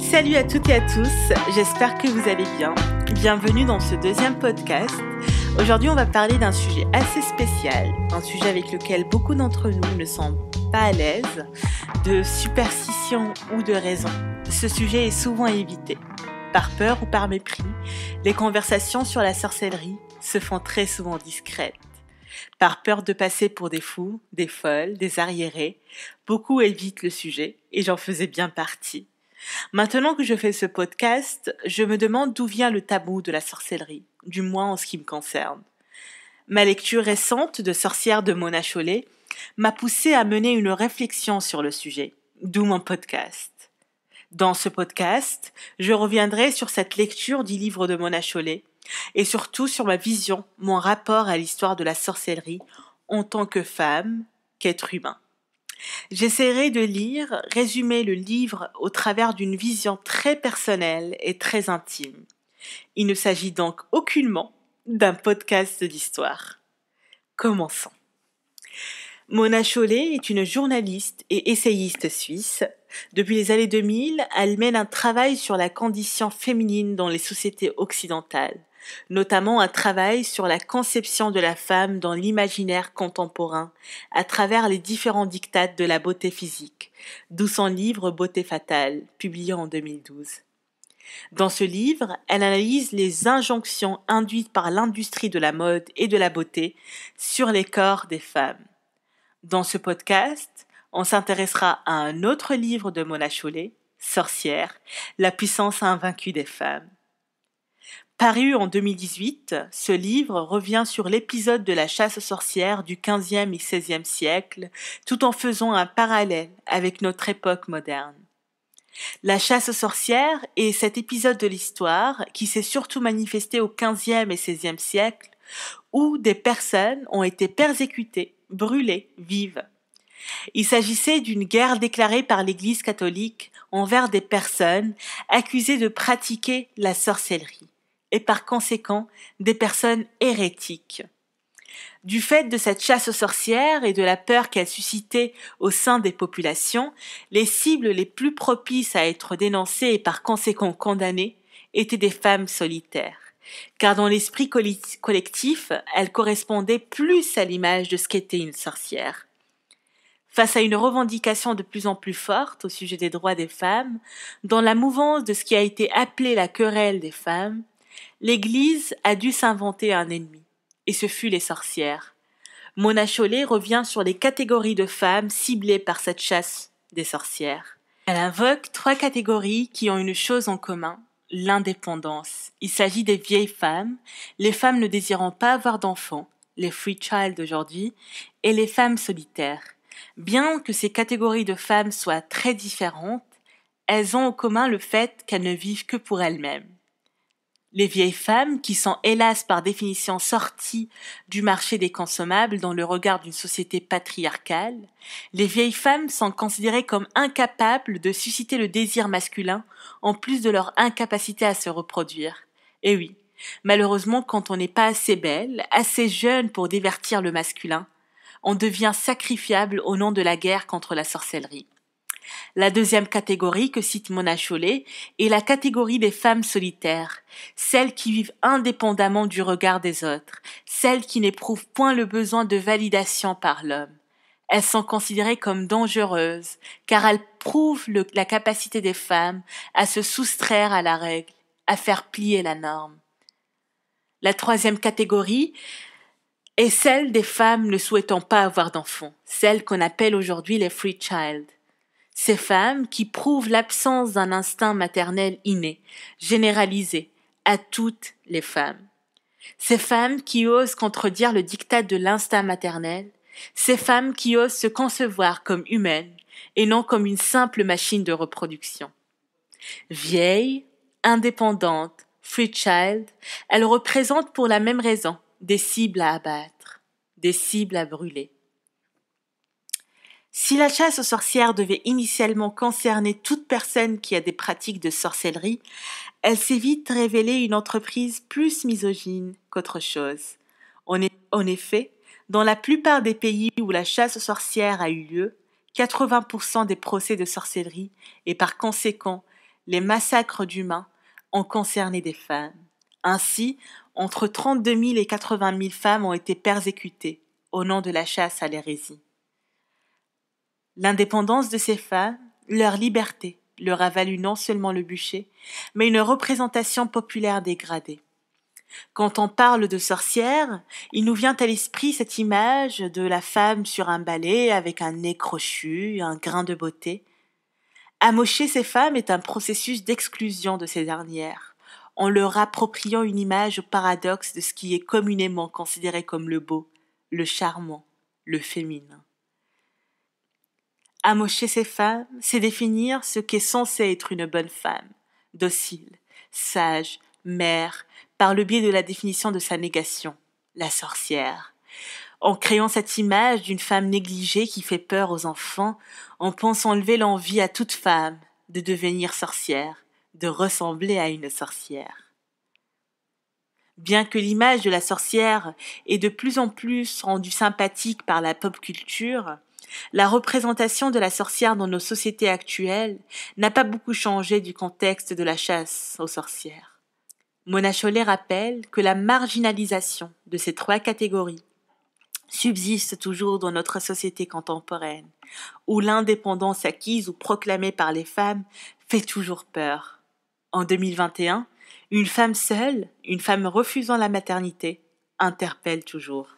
Salut à toutes et à tous, j'espère que vous allez bien. Bienvenue dans ce deuxième podcast. Aujourd'hui, on va parler d'un sujet assez spécial, un sujet avec lequel beaucoup d'entre nous ne sont pas à l'aise, de superstition ou de raison. Ce sujet est souvent évité. Par peur ou par mépris, les conversations sur la sorcellerie se font très souvent discrètes. Par peur de passer pour des fous, des folles, des arriérés, beaucoup évitent le sujet, et j'en faisais bien partie. Maintenant que je fais ce podcast, je me demande d'où vient le tabou de la sorcellerie, du moins en ce qui me concerne. Ma lecture récente de Sorcière de Mona Chollet m'a poussé à mener une réflexion sur le sujet, d'où mon podcast. Dans ce podcast, je reviendrai sur cette lecture du livre de Mona Chollet et surtout sur ma vision, mon rapport à l'histoire de la sorcellerie en tant que femme qu'être humain. J'essaierai de lire, résumer le livre au travers d'une vision très personnelle et très intime. Il ne s'agit donc aucunement d'un podcast d'histoire. Commençons. Mona Chollet est une journaliste et essayiste suisse. Depuis les années 2000, elle mène un travail sur la condition féminine dans les sociétés occidentales notamment un travail sur la conception de la femme dans l'imaginaire contemporain à travers les différents dictats de la beauté physique, d'où son livre Beauté fatale, publié en 2012. Dans ce livre, elle analyse les injonctions induites par l'industrie de la mode et de la beauté sur les corps des femmes. Dans ce podcast, on s'intéressera à un autre livre de Mona Chollet, Sorcière, la puissance invaincue des femmes. Paru en 2018, ce livre revient sur l'épisode de la chasse sorcière sorcières du XVe et XVIe siècle, tout en faisant un parallèle avec notre époque moderne. La chasse sorcière sorcières est cet épisode de l'histoire qui s'est surtout manifesté au XVe et XVIe siècle, où des personnes ont été persécutées, brûlées, vives. Il s'agissait d'une guerre déclarée par l'Église catholique envers des personnes accusées de pratiquer la sorcellerie et par conséquent des personnes hérétiques. Du fait de cette chasse aux sorcières et de la peur qu'elle suscitait au sein des populations, les cibles les plus propices à être dénoncées et par conséquent condamnées étaient des femmes solitaires. Car dans l'esprit collectif, elles correspondaient plus à l'image de ce qu'était une sorcière. Face à une revendication de plus en plus forte au sujet des droits des femmes, dans la mouvance de ce qui a été appelé la querelle des femmes, l'Église a dû s'inventer un ennemi, et ce fut les sorcières. Mona Chollet revient sur les catégories de femmes ciblées par cette chasse des sorcières. Elle invoque trois catégories qui ont une chose en commun, l'indépendance. Il s'agit des vieilles femmes, les femmes ne désirant pas avoir d'enfants, les free child d'aujourd'hui, et les femmes solitaires. Bien que ces catégories de femmes soient très différentes, elles ont en commun le fait qu'elles ne vivent que pour elles-mêmes les vieilles femmes, qui sont hélas par définition sorties du marché des consommables dans le regard d'une société patriarcale, les vieilles femmes sont considérées comme incapables de susciter le désir masculin, en plus de leur incapacité à se reproduire. Et eh oui, malheureusement, quand on n'est pas assez belle, assez jeune pour divertir le masculin, on devient sacrifiable au nom de la guerre contre la sorcellerie. La deuxième catégorie que cite Mona Chollet est la catégorie des femmes solitaires, celles qui vivent indépendamment du regard des autres, celles qui n'éprouvent point le besoin de validation par l'homme. Elles sont considérées comme dangereuses, car elles prouvent la capacité des femmes à se soustraire à la règle, à faire plier la norme. La troisième catégorie est celle des femmes ne souhaitant pas avoir d'enfants, celles qu'on appelle aujourd'hui les free child ces femmes qui prouvent l'absence d'un instinct maternel inné, généralisé à toutes les femmes. Ces femmes qui osent contredire le dictat de l'instinct maternel, ces femmes qui osent se concevoir comme humaines et non comme une simple machine de reproduction. Vieilles, indépendantes, free child, elles représentent pour la même raison des cibles à abattre, des cibles à brûler. Si la chasse aux sorcières devait initialement concerner toute personne qui a des pratiques de sorcellerie, elle s'est vite révélée une entreprise plus misogyne qu'autre chose. En e-, effet, dans la plupart des pays où la chasse aux sorcières a eu lieu, 80% des procès de sorcellerie et par conséquent les massacres d'humains ont concerné des femmes. Ainsi, entre 32 000 et 80 000 femmes ont été persécutées au nom de la chasse à l'hérésie. L'indépendance de ces femmes, leur liberté, leur a valu non seulement le bûcher, mais une représentation populaire dégradée. Quand on parle de sorcière, il nous vient à l'esprit cette image de la femme sur un balai avec un nez crochu, un grain de beauté. Amocher ces femmes est un processus d'exclusion de ces dernières, en leur appropriant une image paradoxe de ce qui est communément considéré comme le beau, le charmant, le féminin. Amocher ses femmes, c'est définir ce qu'est censé être une bonne femme, docile, sage, mère, par le biais de la définition de sa négation, la sorcière. En créant cette image d'une femme négligée qui fait peur aux enfants, on pense enlever l'envie à toute femme de devenir sorcière, de ressembler à une sorcière. Bien que l'image de la sorcière est de plus en plus rendue sympathique par la pop culture, la représentation de la sorcière dans nos sociétés actuelles n'a pas beaucoup changé du contexte de la chasse aux sorcières. Mona Chollet rappelle que la marginalisation de ces trois catégories subsiste toujours dans notre société contemporaine, où l'indépendance acquise ou proclamée par les femmes fait toujours peur. En 2021, une femme seule, une femme refusant la maternité, interpelle toujours.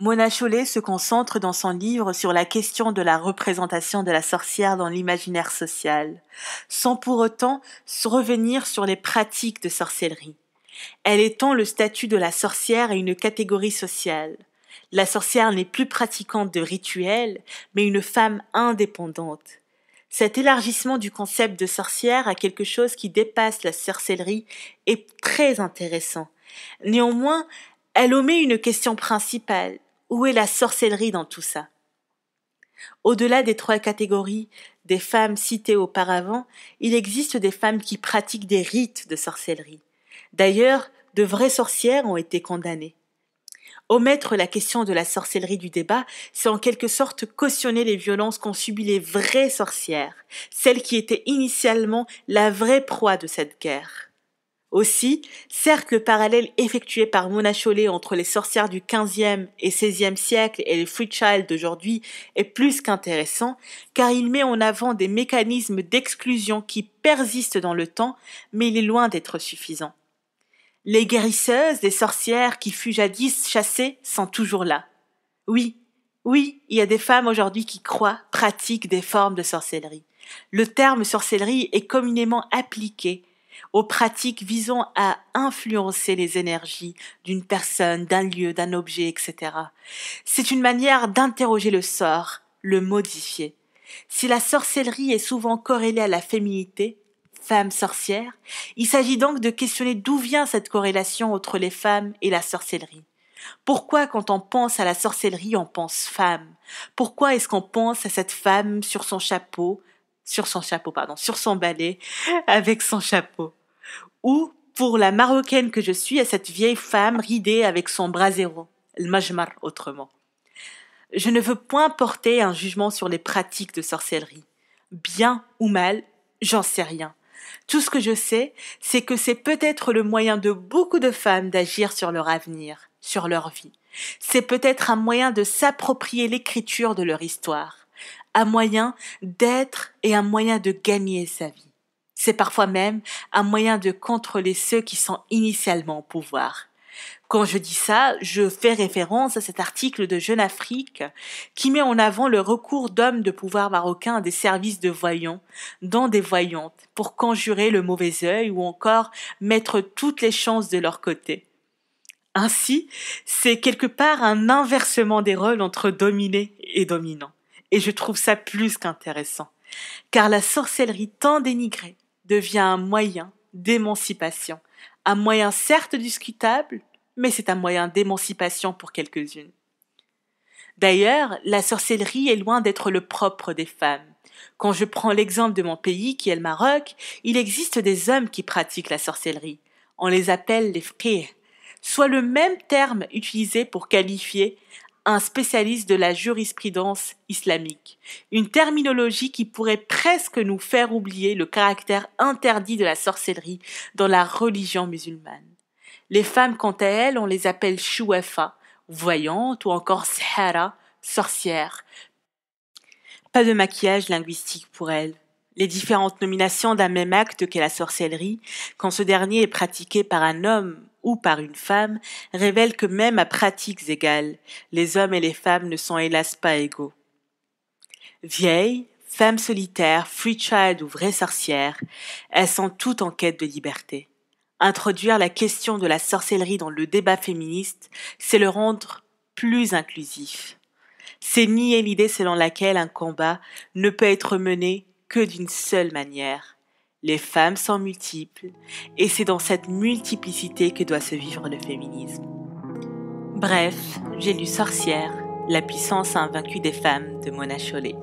Mona Chollet se concentre dans son livre sur la question de la représentation de la sorcière dans l'imaginaire social, sans pour autant se revenir sur les pratiques de sorcellerie. Elle étend le statut de la sorcière à une catégorie sociale. La sorcière n'est plus pratiquante de rituels, mais une femme indépendante. Cet élargissement du concept de sorcière à quelque chose qui dépasse la sorcellerie est très intéressant. Néanmoins, elle omet une question principale, où est la sorcellerie dans tout ça Au-delà des trois catégories des femmes citées auparavant, il existe des femmes qui pratiquent des rites de sorcellerie. D'ailleurs, de vraies sorcières ont été condamnées. Omettre la question de la sorcellerie du débat, c'est en quelque sorte cautionner les violences qu'ont subies les vraies sorcières, celles qui étaient initialement la vraie proie de cette guerre. Aussi, certes, parallèle effectué par Mona Chollet entre les sorcières du XVe et XVIe siècle et les free child d'aujourd'hui est plus qu'intéressant, car il met en avant des mécanismes d'exclusion qui persistent dans le temps, mais il est loin d'être suffisant. Les guérisseuses, les sorcières qui furent jadis chassées sont toujours là. Oui, oui, il y a des femmes aujourd'hui qui croient, pratiquent des formes de sorcellerie. Le terme sorcellerie est communément appliqué aux pratiques visant à influencer les énergies d'une personne, d'un lieu, d'un objet, etc. C'est une manière d'interroger le sort, le modifier. Si la sorcellerie est souvent corrélée à la féminité, femme sorcière, il s'agit donc de questionner d'où vient cette corrélation entre les femmes et la sorcellerie. Pourquoi quand on pense à la sorcellerie on pense femme Pourquoi est-ce qu'on pense à cette femme sur son chapeau, sur son chapeau, pardon, sur son balai, avec son chapeau. Ou, pour la marocaine que je suis, à cette vieille femme ridée avec son brasero, le majmar autrement. Je ne veux point porter un jugement sur les pratiques de sorcellerie. Bien ou mal, j'en sais rien. Tout ce que je sais, c'est que c'est peut-être le moyen de beaucoup de femmes d'agir sur leur avenir, sur leur vie. C'est peut-être un moyen de s'approprier l'écriture de leur histoire un moyen d'être et un moyen de gagner sa vie. C'est parfois même un moyen de contrôler ceux qui sont initialement au pouvoir. Quand je dis ça, je fais référence à cet article de Jeune Afrique qui met en avant le recours d'hommes de pouvoir marocains à des services de voyants, dont des voyantes, pour conjurer le mauvais œil ou encore mettre toutes les chances de leur côté. Ainsi, c'est quelque part un inversement des rôles entre dominés et dominant. Et je trouve ça plus qu'intéressant, car la sorcellerie tant dénigrée devient un moyen d'émancipation, un moyen certes discutable, mais c'est un moyen d'émancipation pour quelques-unes. D'ailleurs, la sorcellerie est loin d'être le propre des femmes. Quand je prends l'exemple de mon pays, qui est le Maroc, il existe des hommes qui pratiquent la sorcellerie. On les appelle les frères, soit le même terme utilisé pour qualifier un spécialiste de la jurisprudence islamique, une terminologie qui pourrait presque nous faire oublier le caractère interdit de la sorcellerie dans la religion musulmane. Les femmes, quant à elles, on les appelle chouafa, voyantes ou encore sahara, sorcières. Pas de maquillage linguistique pour elles. Les différentes nominations d'un même acte qu'est la sorcellerie, quand ce dernier est pratiqué par un homme par une femme révèle que même à pratiques égales, les hommes et les femmes ne sont hélas pas égaux. Vieilles, femmes solitaires, free child ou vraie sorcière, elles sont toutes en quête de liberté. Introduire la question de la sorcellerie dans le débat féministe, c'est le rendre plus inclusif. C'est nier l'idée selon laquelle un combat ne peut être mené que d'une seule manière, les femmes sont multiples et c'est dans cette multiplicité que doit se vivre le féminisme. Bref, j'ai lu Sorcière, la puissance invaincue des femmes de Mona Chollet.